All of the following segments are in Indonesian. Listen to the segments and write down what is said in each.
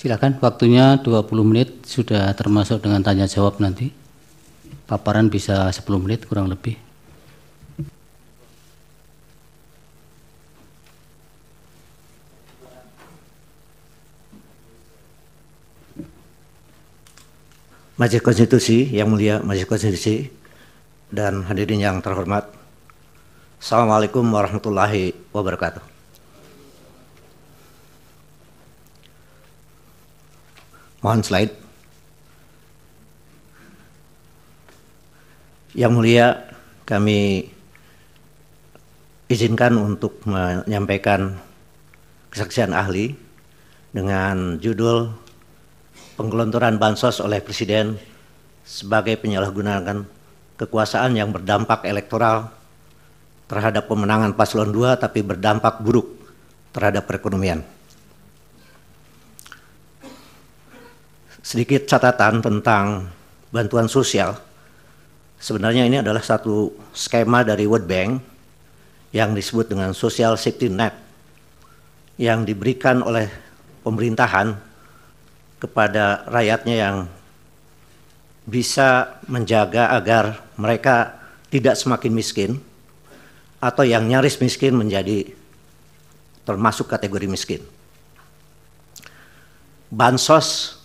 Silakan, waktunya 20 menit sudah termasuk dengan tanya jawab nanti. Paparan bisa 10 menit kurang lebih. Majelis Konstitusi yang mulia Majelis Konstitusi dan hadirin yang terhormat. Assalamualaikum warahmatullahi wabarakatuh. Mohon slide. Yang mulia, kami izinkan untuk menyampaikan kesaksian ahli dengan judul penggelontoran bansos oleh presiden sebagai penyalahgunaan kekuasaan yang berdampak elektoral terhadap pemenangan paslon 2 tapi berdampak buruk terhadap perekonomian. sedikit catatan tentang bantuan sosial. Sebenarnya ini adalah satu skema dari World Bank yang disebut dengan social safety net yang diberikan oleh pemerintahan kepada rakyatnya yang bisa menjaga agar mereka tidak semakin miskin atau yang nyaris miskin menjadi termasuk kategori miskin. Bansos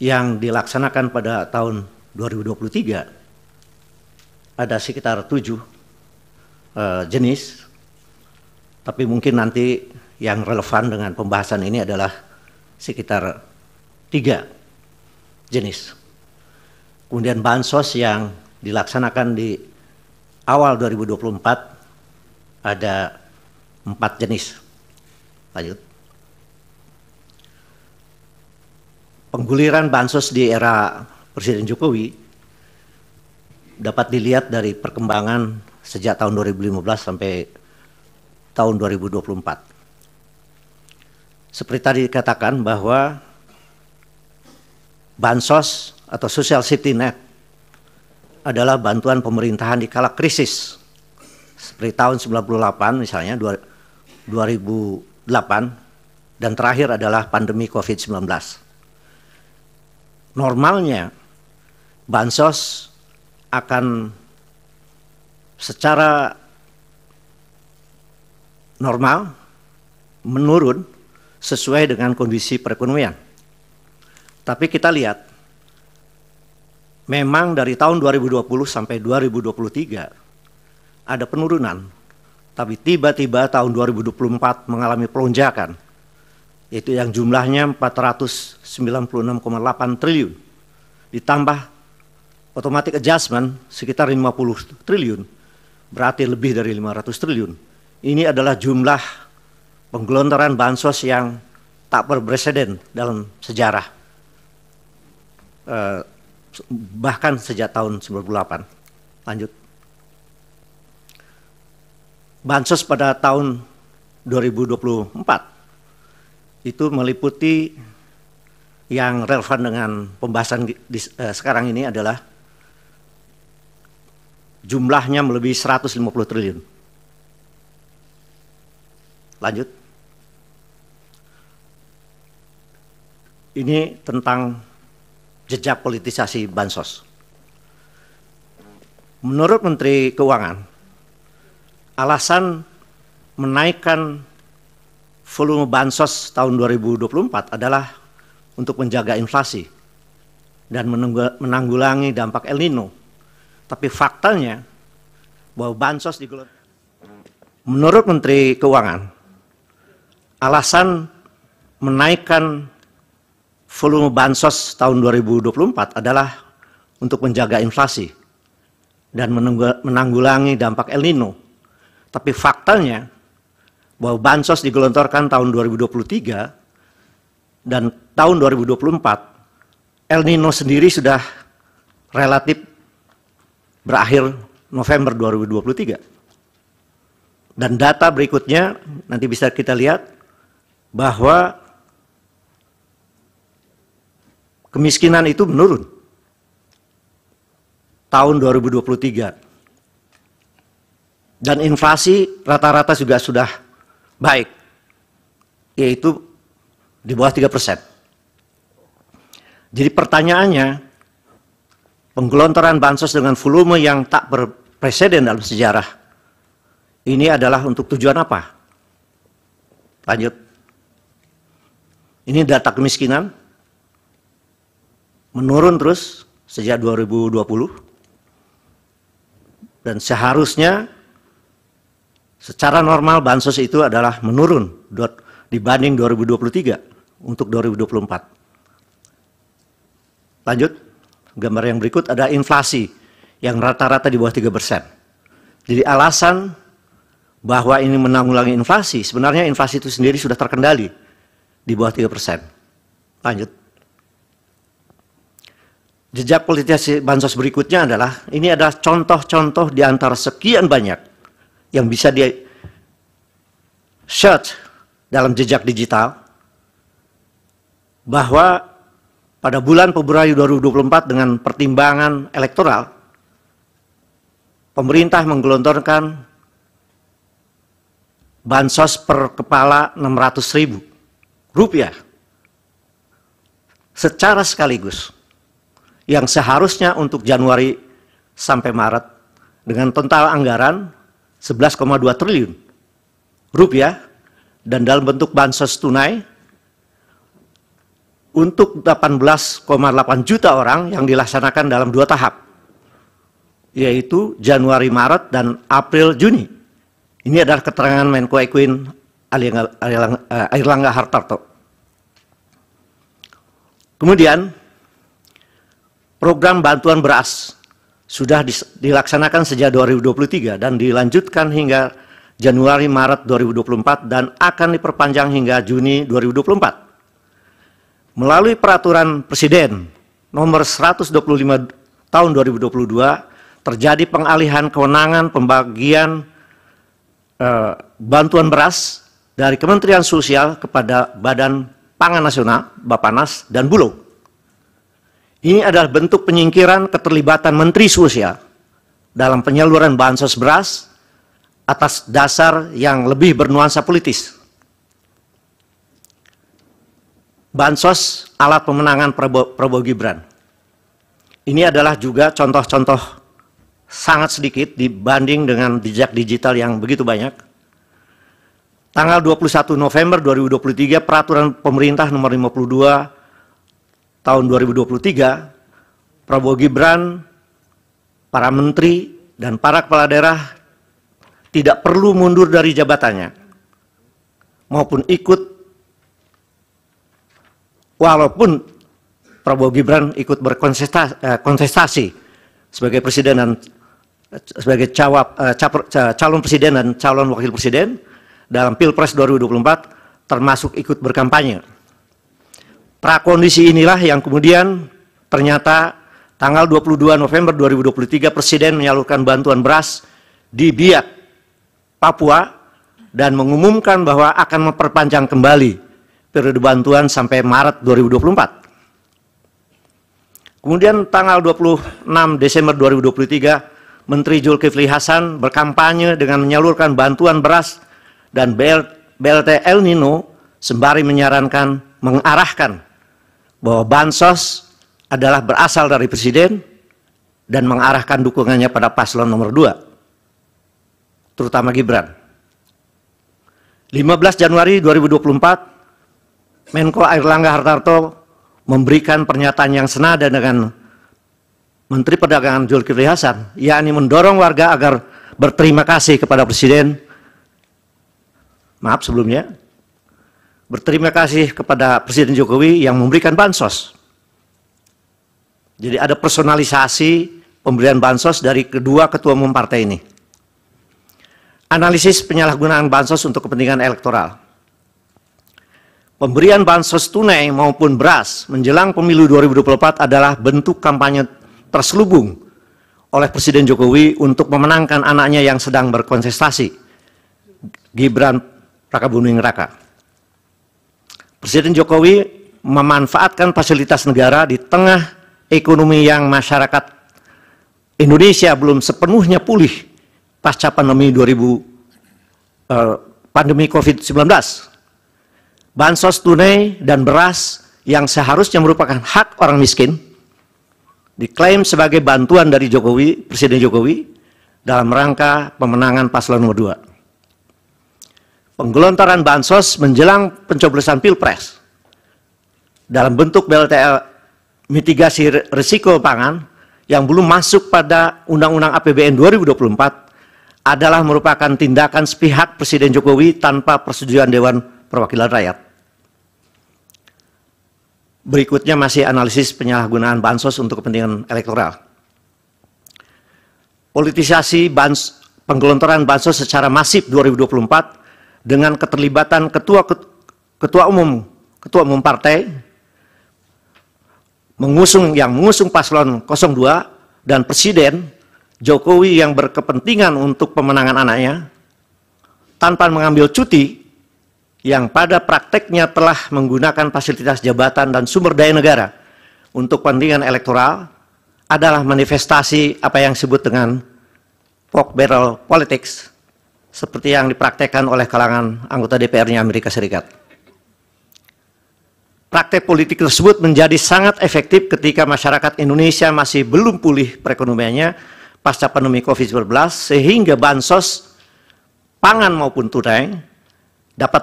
yang dilaksanakan pada tahun 2023 ada sekitar tujuh eh, jenis, tapi mungkin nanti yang relevan dengan pembahasan ini adalah sekitar tiga jenis. Kemudian bansos yang dilaksanakan di awal 2024 ada empat jenis. Lanjut. pengguliran bansos di era Presiden Jokowi dapat dilihat dari perkembangan sejak tahun 2015 sampai tahun 2024. Seperti tadi dikatakan bahwa bansos atau social safety net adalah bantuan pemerintahan di kala krisis. Seperti tahun 98 misalnya 2008 dan terakhir adalah pandemi Covid-19 normalnya bansos akan secara normal menurun sesuai dengan kondisi perekonomian. Tapi kita lihat memang dari tahun 2020 sampai 2023 ada penurunan. Tapi tiba-tiba tahun 2024 mengalami pelonjakan yaitu yang jumlahnya 496,8 triliun ditambah automatic adjustment sekitar 50 triliun berarti lebih dari 500 triliun ini adalah jumlah penggelontoran bansos yang tak berpresiden dalam sejarah eh, bahkan sejak tahun 98 lanjut bansos pada tahun 2024 itu meliputi yang relevan dengan pembahasan di, eh, sekarang ini adalah jumlahnya melebihi 150 triliun. Lanjut. Ini tentang jejak politisasi bansos. Menurut Menteri Keuangan, alasan menaikkan volume bansos tahun 2024 adalah untuk menjaga inflasi dan menanggulangi dampak El Nino. Tapi faktanya bahwa bansos di menurut Menteri Keuangan alasan menaikkan volume bansos tahun 2024 adalah untuk menjaga inflasi dan menanggulangi dampak El Nino. Tapi faktanya bahwa bansos digelontorkan tahun 2023 dan tahun 2024 El Nino sendiri sudah relatif berakhir November 2023. Dan data berikutnya nanti bisa kita lihat bahwa kemiskinan itu menurun tahun 2023. Dan inflasi rata-rata juga sudah baik, yaitu di bawah 3 persen. Jadi pertanyaannya, penggelontoran bansos dengan volume yang tak berpresiden dalam sejarah, ini adalah untuk tujuan apa? Lanjut. Ini data kemiskinan, menurun terus sejak 2020, dan seharusnya Secara normal bansos itu adalah menurun dibanding 2023 untuk 2024. Lanjut, gambar yang berikut ada inflasi yang rata-rata di bawah 3 persen. Jadi alasan bahwa ini menanggulangi inflasi, sebenarnya inflasi itu sendiri sudah terkendali di bawah 3 persen. Lanjut. Jejak politisasi bansos berikutnya adalah, ini adalah contoh-contoh di antara sekian banyak yang bisa dia search dalam jejak digital bahwa pada bulan Februari 2024 dengan pertimbangan elektoral pemerintah menggelontorkan bansos per kepala 600 ribu rupiah secara sekaligus yang seharusnya untuk Januari sampai Maret dengan total anggaran 11,2 triliun rupiah dan dalam bentuk bansos tunai untuk 18,8 juta orang yang dilaksanakan dalam dua tahap, yaitu Januari-Maret dan April-Juni. Ini adalah keterangan Menko Ekwin eh, Airlangga Hartarto. Kemudian, program bantuan beras sudah dilaksanakan sejak 2023 dan dilanjutkan hingga Januari Maret 2024 dan akan diperpanjang hingga Juni 2024. Melalui peraturan Presiden nomor 125 tahun 2022 terjadi pengalihan kewenangan pembagian eh, bantuan beras dari Kementerian Sosial kepada Badan Pangan Nasional, Bapanas dan Bulog ini adalah bentuk penyingkiran keterlibatan Menteri Sosial dalam penyaluran bansos beras atas dasar yang lebih bernuansa politis. Bansos alat pemenangan Prabowo, Prabowo Gibran. Ini adalah juga contoh-contoh sangat sedikit dibanding dengan jejak digital yang begitu banyak. Tanggal 21 November 2023 peraturan pemerintah nomor 52 tahun 2023, Prabowo Gibran, para menteri, dan para kepala daerah tidak perlu mundur dari jabatannya maupun ikut walaupun Prabowo Gibran ikut berkontestasi eh, sebagai presiden dan eh, sebagai cawap, eh, calon presiden dan calon wakil presiden dalam Pilpres 2024 termasuk ikut berkampanye. Prakondisi inilah yang kemudian ternyata tanggal 22 November 2023 Presiden menyalurkan bantuan beras di Biak, Papua dan mengumumkan bahwa akan memperpanjang kembali periode bantuan sampai Maret 2024. Kemudian tanggal 26 Desember 2023, Menteri Julkifli Hasan berkampanye dengan menyalurkan bantuan beras dan BLT El Nino sembari menyarankan mengarahkan bahwa bansos adalah berasal dari presiden dan mengarahkan dukungannya pada paslon nomor dua, terutama Gibran. 15 Januari 2024, Menko Air Langga Hartarto memberikan pernyataan yang senada dengan Menteri Perdagangan Zulkifli Hasan, yakni mendorong warga agar berterima kasih kepada Presiden. Maaf sebelumnya, berterima kasih kepada Presiden Jokowi yang memberikan bansos. Jadi ada personalisasi pemberian bansos dari kedua ketua umum partai ini. Analisis penyalahgunaan bansos untuk kepentingan elektoral. Pemberian bansos tunai maupun beras menjelang pemilu 2024 adalah bentuk kampanye terselubung oleh Presiden Jokowi untuk memenangkan anaknya yang sedang berkonsentrasi, Gibran Rakabuming Raka. Presiden Jokowi memanfaatkan fasilitas negara di tengah ekonomi yang masyarakat Indonesia belum sepenuhnya pulih pasca pandemi 2000 eh, pandemi Covid-19. Bansos tunai dan beras yang seharusnya merupakan hak orang miskin diklaim sebagai bantuan dari Jokowi, Presiden Jokowi dalam rangka pemenangan paslon nomor 2 penggelontoran bansos menjelang pencoblosan pilpres dalam bentuk BLTL mitigasi risiko pangan yang belum masuk pada Undang-Undang APBN 2024 adalah merupakan tindakan sepihak Presiden Jokowi tanpa persetujuan Dewan Perwakilan Rakyat. Berikutnya masih analisis penyalahgunaan bansos untuk kepentingan elektoral. Politisasi bans, penggelontoran bansos secara masif 2024 dengan keterlibatan ketua ketua umum ketua umum partai mengusung yang mengusung paslon 02 dan presiden Jokowi yang berkepentingan untuk pemenangan anaknya tanpa mengambil cuti yang pada prakteknya telah menggunakan fasilitas jabatan dan sumber daya negara untuk kepentingan elektoral adalah manifestasi apa yang disebut dengan pork barrel politics seperti yang dipraktekkan oleh kalangan anggota DPR-nya Amerika Serikat. Praktek politik tersebut menjadi sangat efektif ketika masyarakat Indonesia masih belum pulih perekonomiannya pasca pandemi COVID-19 sehingga bansos pangan maupun tunai dapat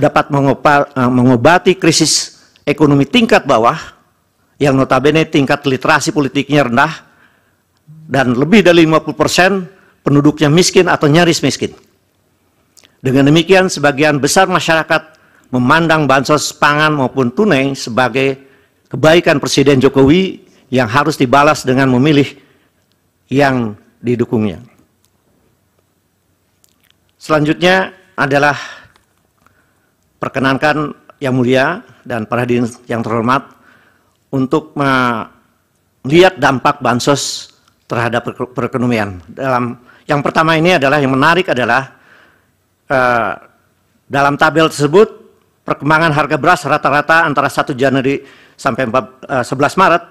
dapat eh, mengobati krisis ekonomi tingkat bawah yang notabene tingkat literasi politiknya rendah dan lebih dari 50 persen penduduknya miskin atau nyaris miskin. Dengan demikian, sebagian besar masyarakat memandang bansos pangan maupun tunai sebagai kebaikan Presiden Jokowi yang harus dibalas dengan memilih yang didukungnya. Selanjutnya adalah perkenankan yang mulia dan para hadirin yang terhormat untuk melihat dampak bansos terhadap perekonomian dalam yang pertama ini adalah yang menarik adalah uh, dalam tabel tersebut perkembangan harga beras rata-rata antara 1 Januari sampai 4, 11 eh, Maret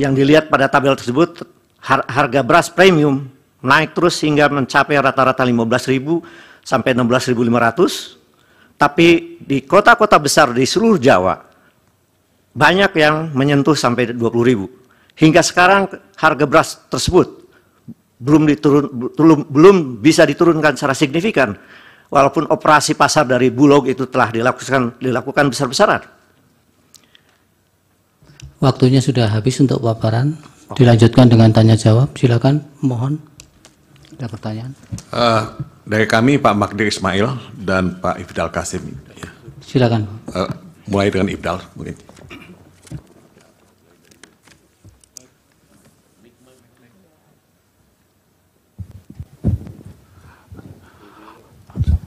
yang dilihat pada tabel tersebut harga beras premium naik terus hingga mencapai rata-rata 15.000 sampai 16.500 tapi di kota-kota besar di seluruh Jawa banyak yang menyentuh sampai 20.000 hingga sekarang harga beras tersebut belum diturun belum belum bisa diturunkan secara signifikan walaupun operasi pasar dari Bulog itu telah dilakukan dilakukan besar-besaran. Waktunya sudah habis untuk paparan. Dilanjutkan dengan tanya jawab. Silakan, mohon. Ada pertanyaan? Uh, dari kami Pak Magdir Ismail dan Pak Ifdal Kasim. Silakan. Uh, mulai dengan Ifdal mungkin.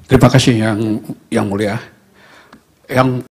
Terima kasih yang yang mulia. Yang